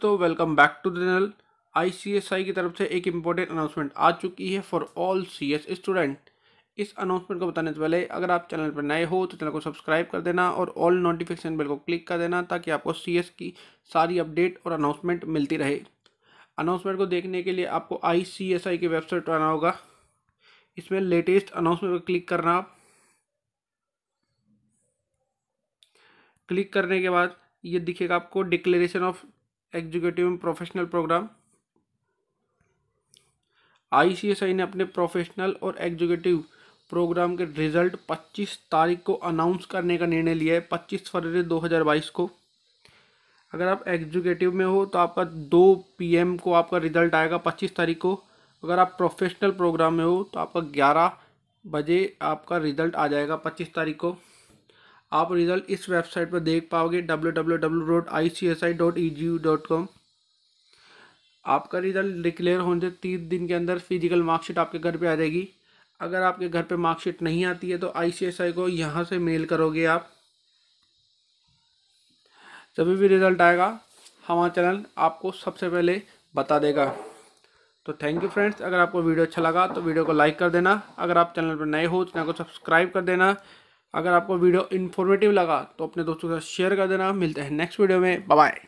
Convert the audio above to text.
दोस्तों welcome back to the channel आई की तरफ से एक इम्पोर्टेंट अनाउंसमेंट आ चुकी है फॉर ऑल एस स्टूडेंट इस अनाउंसमेंट को बताने से पहले अगर आप चैनल पर नए हो तो चैनल को सब्सक्राइब कर देना और ऑल नोटिफिकेशन बिल को क्लिक कर देना ताकि आपको एस की सारी अपडेट और अनाउंसमेंट मिलती रहे अनाउंसमेंट को देखने के लिए आपको आई की वेबसाइट पर आना होगा इसमें लेटेस्ट अनाउंसमेंट पर क्लिक करना आप क्लिक करने के बाद ये दिखेगा आपको declaration of executive and professional program ICSI ने अपने प्रोफेशनल और एग्जीक्यूटिव प्रोग्राम के रिजल्ट 25 तारीख को अनाउंस करने का निर्णय लिया है 25 फरवरी 2022 को अगर आप एग्जीक्यूटिव में हो तो आपका 2 पीएम को आपका रिजल्ट आएगा 25 तारीख को अगर आप प्रोफेशनल प्रोग्राम में हो तो आपका 11 बजे आपका रिजल्ट आ जाएगा 25 तारीख को आप रिज़ल्ट इस वेबसाइट पर देख पाओगे W W W dot I C S I dot E D U dot com आपका रिज़ल्ट डिक्लेयर होने से तीस दिन के अंदर फिजिकल मार्कशीट आपके घर पे आ जाएगी अगर आपके घर पे मार्कशीट नहीं आती है तो आई सी एस आई को यहाँ से मेल करोगे आप जब भी रिज़ल्ट आएगा हमारा चैनल आपको सबसे पहले बता देगा तो थैंक यू फ्रेंड्स अगर आपको वीडियो अच्छा लगा तो वीडियो को लाइक कर देना अगर आप चैनल पर नए हो तो चैनल को सब्सक्राइब कर देना अगर आपको वीडियो इन्फॉर्मेटिव लगा तो अपने दोस्तों के साथ शेयर कर देना मिलते हैं नेक्स्ट वीडियो में बाय